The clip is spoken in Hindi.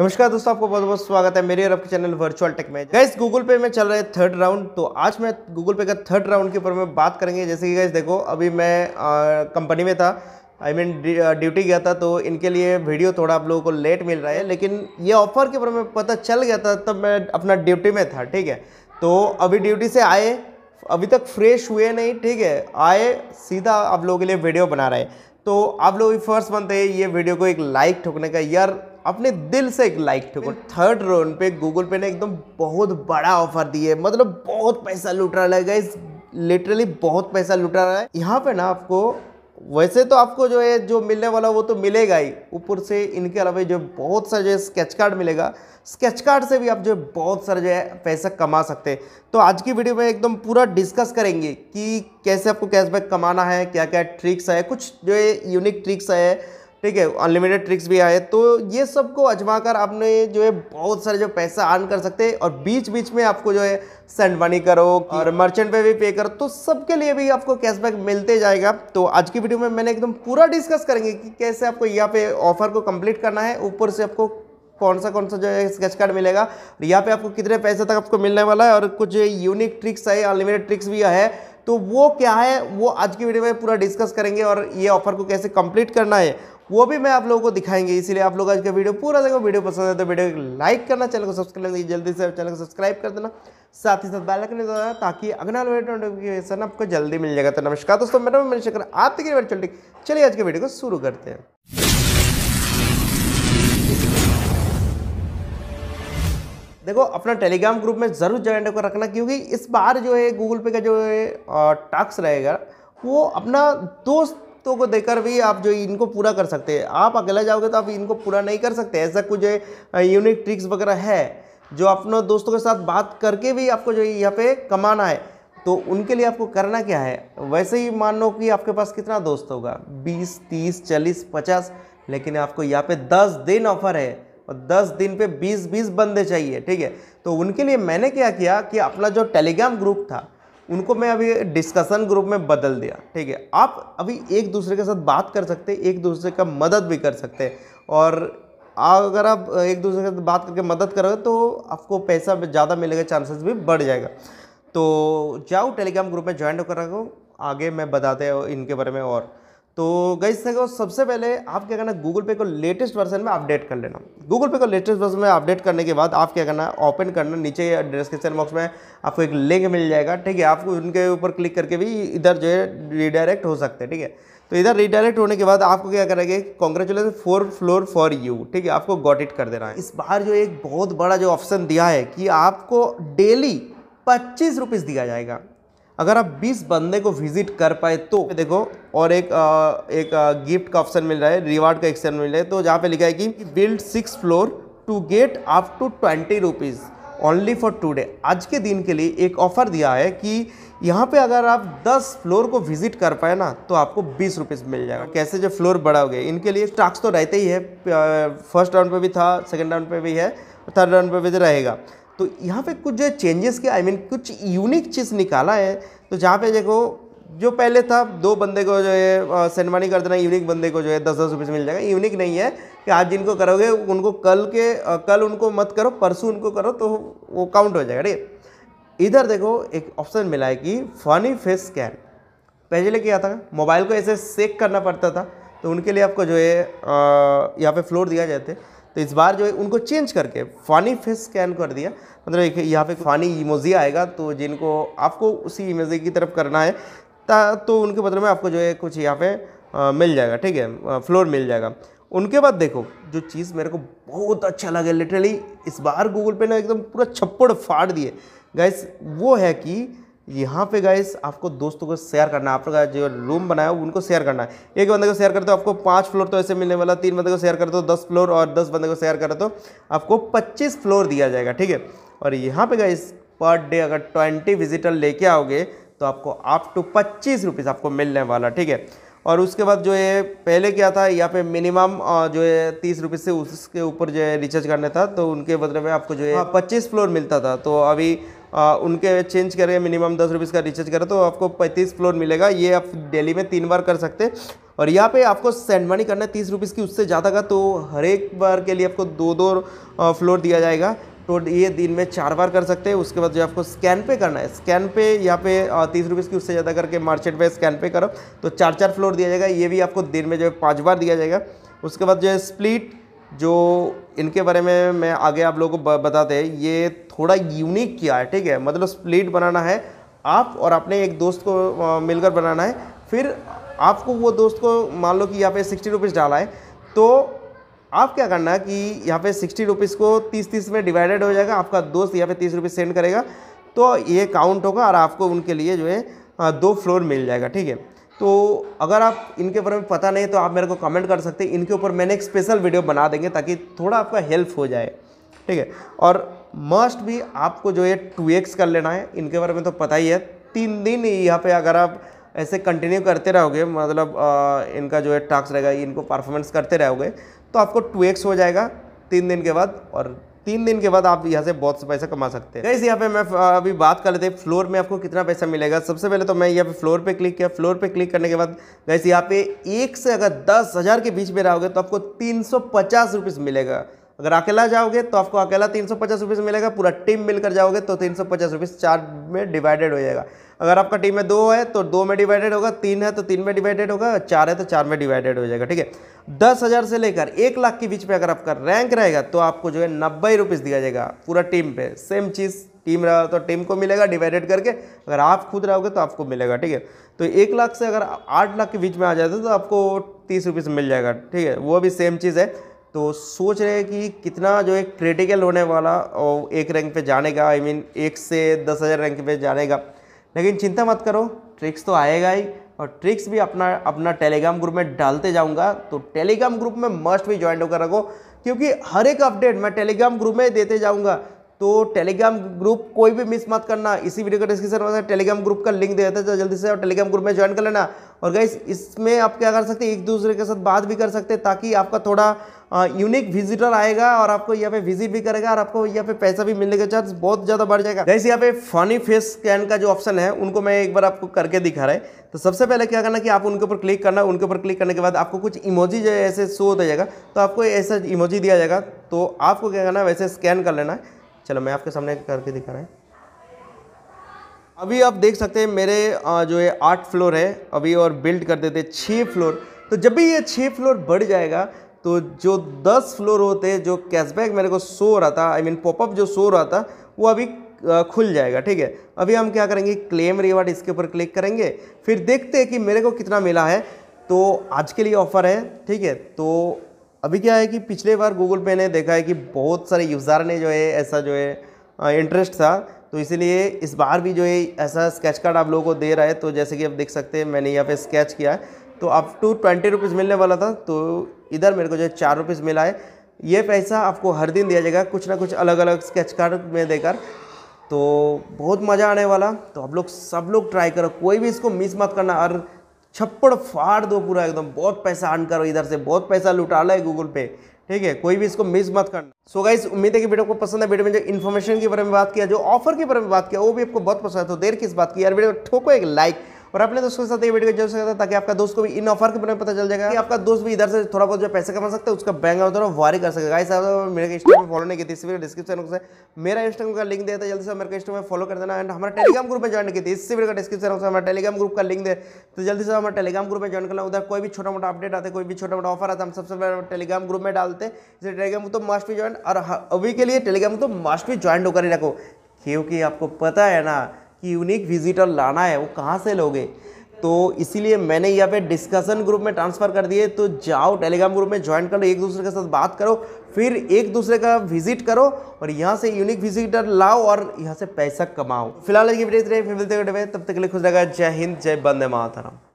नमस्कार दोस्तों आपको बहुत बहुत स्वागत है मेरे और आपके चैनल वर्चुअल टेक में गैस गूगल पे में चल रहे थर्ड राउंड तो आज मैं गूगल पे का थर्ड राउंड के ऊपर में बात करेंगे जैसे कि गैस देखो अभी मैं कंपनी में था I I mean mean, duty गया था तो इनके लिए वीडियो थोड़ा आप लोगों को लेट मिल रहा है लेकिन ये ऑफर के ऊपर में पता चल गया था तब मैं अपना ड्यूटी में था ठीक है तो अभी ड्यूटी से आए अभी तक फ्रेश हुए नहीं ठीक है आए सीधा आप लोगों के लिए वीडियो बना रहे तो आप लोग भी फर्स्ट बनते हैं ये वीडियो को एक लाइक ठोकने का यार अपने दिल से एक लाइक ठोको थर्ड राउंड पे गूगल पे ने एकदम बहुत बड़ा ऑफर दिए है मतलब बहुत पैसा लूट रहा है लिटरली बहुत पैसा लुटा रहा है यहाँ पे ना आपको वैसे तो आपको जो है जो मिलने वाला वो तो मिलेगा ही ऊपर से इनके अलावा जो बहुत सारे जो है स्केच कार्ड मिलेगा स्केच कार्ड से भी आप जो है बहुत सारा जो है पैसा कमा सकते हैं तो आज की वीडियो में एकदम पूरा डिस्कस करेंगे कि कैसे आपको कैशबैक कमाना है क्या क्या ट्रिक्स है कुछ जो है यूनिक ट्रिक्स है ठीक है अनलिमिटेड ट्रिक्स भी आए तो ये सब को अजमा कर आपने जो है बहुत सारे जो पैसा अर्न कर सकते हैं और बीच बीच में आपको जो है सेंड मनी करो और मर्चेंट पे भी पे करो तो सबके लिए भी आपको कैशबैक मिलते जाएगा तो आज की वीडियो में मैंने एकदम पूरा डिस्कस करेंगे कि कैसे आपको यहाँ पे ऑफर को कम्प्लीट करना है ऊपर से आपको कौन सा कौन सा जो है स्केच कार्ड मिलेगा और यहाँ पे आपको कितने पैसे तक आपको मिलने वाला है और कुछ यूनिक ट्रिक्स है अनलिमिटेड ट्रिक्स भी है तो वो क्या है वो आज की वीडियो में पूरा डिस्कस करेंगे और ये ऑफर को कैसे कंप्लीट करना है वो भी मैं आप लोगों को दिखाएंगे इसीलिए आप लोग आज का वीडियो पूरा देखो वीडियो पसंद आए तो वीडियो को लाइक करना चैनल को सब्सक्राइब करना जल्दी से चैनल को सब्सक्राइब कर देना साथ ही साथ बेल आइकन दबाना ताकि अगला नोटिफिकेशन आपको जल्दी मिल जाएगा तो नमस्कार दोस्तों मेरा मैं शकर आपके लिए चलिए आज के वीडियो को शुरू करते हैं देखो अपना टेलीग्राम ग्रुप में ज़रूर ज्वाइन को रखना क्योंकि इस बार जो है गूगल पे का जो है टास्क रहेगा वो अपना दोस्त तो को देकर भी आप जो इनको पूरा कर सकते हैं आप अकेला जाओगे तो आप इनको पूरा नहीं कर सकते ऐसा कुछ यूनिक ट्रिक्स वगैरह है जो अपने दोस्तों के साथ बात करके भी आपको जो यहाँ पे कमाना है तो उनके लिए आपको करना क्या है वैसे ही मान लो कि आपके पास कितना दोस्त होगा बीस तीस चालीस पचास लेकिन आपको यहाँ पे दस दिन ऑफर है और दस दिन पे बीस बीस बंदे चाहिए ठीक है तो उनके लिए मैंने क्या किया कि अपना जो टेलीग्राम ग्रुप था उनको मैं अभी डिस्कशन ग्रुप में बदल दिया ठीक है आप अभी एक दूसरे के साथ बात कर सकते हैं एक दूसरे का मदद भी कर सकते हैं और अगर आप एक दूसरे के साथ बात करके मदद करोगे तो आपको पैसा ज़्यादा मिलेगा चांसेस भी बढ़ जाएगा तो जाओ टेलीग्राम ग्रुप में ज्वाइन होकर रखो आगे मैं बताते हैं इनके बारे में और तो गई सको सबसे पहले आप क्या करना गूगल पे को लेटेस्ट वर्जन में अपडेट कर लेना गूगल पे को लेटेस्ट वर्जन में अपडेट करने के बाद आप क्या करना ओपन करना नीचे डिस्क्रिप्शन बॉक्स में आपको एक लिंक मिल जाएगा ठीक है आपको उनके ऊपर क्लिक करके भी इधर जो है रिडायरेक्ट हो सकते हैं ठीक है तो इधर रिडायरेक्ट होने के बाद आपको क्या करेंगे congratulation four floor for you ठीक है आपको गॉट इट कर देना है इस बार जो एक बहुत बड़ा जो ऑप्शन दिया है कि आपको डेली पच्चीस रुपीज़ दिया जाएगा अगर आप 20 बंदे को विजिट कर पाए तो देखो और एक आ, एक आ, गिफ्ट का ऑप्शन मिल रहा है रिवार्ड का ऑप्शन मिल रहा है तो जहाँ पे लिखा है कि build six floor to get up to twenty rupees only for today आज के दिन के लिए एक ऑफ़र दिया है कि यहाँ पे अगर आप 10 फ्लोर को विजिट कर पाए ना तो आपको बीस रुपीज़ मिल जाएगा कैसे जो फ्लोर बड़ा हो गया इनके लिए टास्क तो रहते ही है फर्स्ट राउंड पे भी था सेकंड राउंड पे भी है थर्ड राउंड पे भी रहेगा तो यहाँ पे कुछ जो चेंजेस किया आई I मीन mean, कुछ यूनिक चीज़ निकाला है तो जहाँ पे देखो जो पहले था दो बंदे को जो है सेनमानी कर देना यूनिक बंदे को जो है दस दस रुपये से मिल जाएगा यूनिक नहीं है कि आज जिनको करोगे उनको कल के कल उनको मत करो परसों उनको करो तो वो काउंट हो जाएगा ठीक है इधर देखो एक ऑप्शन मिला है कि फनी फेस स्कैन पहले क्या था मोबाइल को ऐसे सेक करना पड़ता था तो उनके लिए आपको जो है यहाँ पे फ्लोर दिया जाते तो इस बार जो है उनको चेंज करके फ़ानी फेस स्कैन कर दिया मतलब एक यहाँ पे फ़ानी इमोजी आएगा तो जिनको आपको उसी इमोजी की तरफ करना है ता, तो उनके बदले में आपको जो है कुछ यहाँ पे आ, मिल जाएगा ठीक है फ्लोर मिल जाएगा उनके बाद देखो जो चीज़ मेरे को बहुत अच्छा लगे लिटरली इस बार गूगल पे ने एकदम पूरा छप्पड़ फाड़ दिए गैस वो है कि यहाँ पे गाइस आपको दोस्तों को शेयर करना है आपका जो रूम बनाया उनको शेयर करना है एक बंदे को शेयर करते हो आपको पाँच फ्लोर तो ऐसे मिलने वाला तीन बंदे को शेयर करते हो दस फ्लोर और दस बंदे को शेयर करते हो आपको पच्चीस फ्लोर दिया जाएगा ठीक है और यहाँ पे गाइस पर डे अगर ट्वेंटी विजिटर लेके आओगे तो आपको अप टू पच्चीस रुपीज़ आपको मिलने वाला ठीक है और उसके बाद जो है पहले क्या था यहाँ पे मिनिमम जो है तीस रुपये से उसके ऊपर जो है रिचार्ज करने था तो उनके बदले में आपको जो है हाँ। पच्चीस फ्लोर मिलता था तो अभी आ, उनके चेंज करें मिनिमम दस रुपीज़ का रिचार्ज करें तो आपको पैंतीस फ्लोर मिलेगा ये आप डेली में तीन बार कर सकते हैं और यहाँ पे आपको सेंड मनी करना है तीस रुपीज़ की उससे ज़्यादा का तो हर एक बार के लिए आपको दो दो फ्लोर दिया जाएगा तो ये दिन में चार बार कर सकते हैं उसके बाद जो आपको स्कैन पे करना है स्कैन पे यहाँ पे तीस रुपीज़ की उससे ज़्यादा करके मार्केट पे स्कैन पे करो तो चार चार फ्लोर दिया जाएगा ये भी आपको दिन में जो है पाँच बार दिया जाएगा उसके बाद जो है स्प्लिट जो इनके बारे में मैं आगे आप लोगों को बताते हैं ये थोड़ा यूनिक किया है ठीक है मतलब स्प्लिट बनाना है आप और अपने एक दोस्त को मिलकर बनाना है फिर आपको वो दोस्त को मान लो कि यहाँ पे सिक्सटी रुपीज़ डाला है तो आप क्या करना कि यहाँ पे सिक्सटी रुपीज़ को तीस तीस में डिवाइडेड हो जाएगा आपका दोस्त यहाँ पे तीस रुपीज़ सेंड करेगा तो ये काउंट होगा और आपको उनके लिए जो है दो फ्लोर मिल जाएगा ठीक है तो अगर आप इनके बारे में पता नहीं तो आप मेरे को कमेंट कर सकते हैं इनके ऊपर मैंने एक स्पेशल वीडियो बना देंगे ताकि थोड़ा आपका हेल्प हो जाए ठीक है और मस्ट भी आपको जो है टू एक्स कर लेना है इनके बारे में तो पता ही है तीन दिन यहाँ पर अगर आप ऐसे कंटिन्यू करते रहोगे मतलब आ, इनका जो है टास्क रहेगा इनको परफॉर्मेंस करते रहोगे तो आपको टू एक्स हो जाएगा तीन दिन के बाद और तीन दिन के बाद आप यहाँ से बहुत से पैसा कमा सकते हैं गैस यहाँ पे मैं अभी बात कर लेते हैं फ्लोर में आपको कितना पैसा मिलेगा सबसे पहले तो मैं यहाँ पे फ्लोर पे क्लिक किया फ्लोर पे क्लिक करने के बाद गैस यहाँ पे एक से अगर दस हज़ार के बीच में रहोगे तो आपको तीन सौ पचास मिलेगा अगर अकेला जाओगे तो आपको अकेला तीन सौ पचास मिलेगा पूरा टीम मिलकर जाओगे तो तीन सौ पचास चार में डिवाइडेड हो जाएगा अगर आपका टीम में दो है तो दो में डिवाइडेड होगा तीन है तो तीन में डिवाइडेड होगा चार है तो चार में डिवाइडेड हो जाएगा ठीक है दस हज़ार से लेकर एक लाख के बीच में अगर आपका रैंक रहेगा तो आपको जो है नब्बे रुपीज़ दिया जाएगा पूरा टीम पे सेम चीज़ टीम रहा तो टीम को मिलेगा डिवाइडेड करके अगर आप खुद रहोगे तो आपको मिलेगा ठीक है तो एक लाख से अगर आठ लाख के बीच में आ जाते तो आपको तीस रुपीज़ मिल जाएगा ठीक है वो भी सेम चीज़ है तो सोच रहे हैं कि कितना जो है क्रिटिकल होने वाला और एक रैंक पे जाने का आई I मीन mean, एक से दस हज़ार रैंक पे जाने का लेकिन चिंता मत करो ट्रिक्स तो आएगा ही और ट्रिक्स भी अपना अपना टेलीग्राम ग्रुप में डालते जाऊंगा तो टेलीग्राम ग्रुप में मस्ट भी ज्वाइन होकर रखो क्योंकि हर एक अपडेट मैं टेलीग्राम ग्रुप में देते जाऊंगा तो टेलीग्राम ग्रुप कोई भी मिस मत करना इसी वीडियो के डिस्क्रिप्शन में टेलीग्राम ग्रुप का लिंक दे देता है तो जल्दी से आप टेलीग्राम ग्रुप में ज्वाइन कर लेना और गाइस इसमें आप क्या कर सकते हैं एक दूसरे के साथ बात भी कर सकते हैं ताकि आपका थोड़ा यूनिक विजिटर आएगा और आपको यहाँ पे विजिट भी करेगा और आपको यहाँ पे पैसा भी मिलने का चांस बहुत ज़्यादा बढ़ जाएगा जैसे यहाँ पे फनी फेस स्कैन का जो ऑप्शन है उनको मैं एक बार आपको करके दिखा रहा है तो सबसे पहले क्या करना कि आप उनके ऊपर क्लिक करना उनके ऊपर क्लिक करने के बाद आपको कुछ इमोजी जो ऐसे शो होता जाएगा तो आपको ऐसा इमोजी दिया जाएगा तो आपको क्या करना है वैसे स्कैन कर लेना है चलो मैं आपके सामने करके दिखा रहा हूँ अभी आप देख सकते हैं मेरे जो है आठ फ्लोर है अभी और बिल्ड कर देते छः फ्लोर तो जब भी ये छः फ्लोर बढ़ जाएगा तो जो दस फ्लोर होते जो कैशबैक मेरे को सो रहा था आई मीन पॉपअप जो सो रहा था वो अभी खुल जाएगा ठीक है अभी हम क्या करेंगे क्लेम रिवार्ड इसके ऊपर क्लिक करेंगे फिर देखते हैं कि मेरे को कितना मिला है तो आज के लिए ऑफ़र है ठीक है तो अभी क्या है कि पिछले बार गूगल पे ने देखा है कि बहुत सारे यूज़ार ने जो है ऐसा जो है इंटरेस्ट था तो इसीलिए इस बार भी जो है ऐसा स्केच कार्ड आप लोगों को दे रहा है तो जैसे कि आप देख सकते हैं मैंने यहाँ पे स्केच किया है तो अप टू ट्वेंटी रुपीज़ मिलने वाला था तो इधर मेरे को जो है चार रुपीज़ मिला है ये पैसा आपको हर दिन दिया जाएगा कुछ ना कुछ अलग अलग स्केच कार्ड में देकर तो बहुत मज़ा आने वाला तो आप लोग सब लोग ट्राई करो कोई भी इसको मिस मत करना और छप्पड़ फाड़ दो पूरा एकदम बहुत पैसा अर्न करो इधर से बहुत पैसा लुटा लो है गूगल पे ठीक है कोई भी इसको मिस मत करना सो so गाइस उम्मीद है कि वीडियो को पसंद है वीडियो में जो इन्फॉर्मेशन के बारे में बात किया जो ऑफर के बारे में बात किया वो भी आपको बहुत पसंद है तो देर किस बात की यार वीडियो ठोको एक लाइक और अपने दोस्तों के साथ ये वीडियो जरूर सकता ताकि आपका दोस्त को भी इन ऑफर के बारे में पता चल जाएगा कि आपका दोस्त भी इधर से थोड़ा बहुत जो पैसे कमा सकता है उसका बैंक थोड़ा वारी कर सकेगा इस मेरे इंस्टाग्राम फॉलो नहीं की इसी डिस्क्रिप्शन से मेरा इंस्टाग्राम का लिंक देता है जल्दी से मेरे इंस्टाग्राम में फॉलो कर देना एंड हमारा टेलीग्राम ग्रुप में ज्वाइन की थी वीडियो का डिस्क्रिप्शन से हमारा टेलीग्राम ग्रुप का लिंक दे तो जल्दी से हमारे टेलीग्राम ग्रुप में ज्वाइन करना उधर कोई भी छोटा मोटा अपडेट आता है कोई भी छोटा मोटा ऑफर आता है हम सबसे पहले टेलीग्राम ग्रुप में डालते हैं इसलिए टेलीग्राम तो मास्ट भी ज्वाइन और अभी के लिए टेलीग्राम तो मास्ट भी ज्वाइन होकर ही रखो क्योंकि आपको पता है ना कि यूनिक विजिटर लाना है वो कहाँ से लोगे तो इसीलिए मैंने यहाँ पे डिस्कशन ग्रुप में ट्रांसफ़र कर दिए तो जाओ टेलीग्राम ग्रुप में ज्वाइन करो एक दूसरे के साथ बात करो फिर एक दूसरे का विजिट करो और यहाँ से यूनिक विजिटर लाओ और यहाँ से पैसा कमाओ फिलहाल वीडियो फिर मिलते तब तक के लिए खुश रहेगा जय हिंद जय बंदे मातरम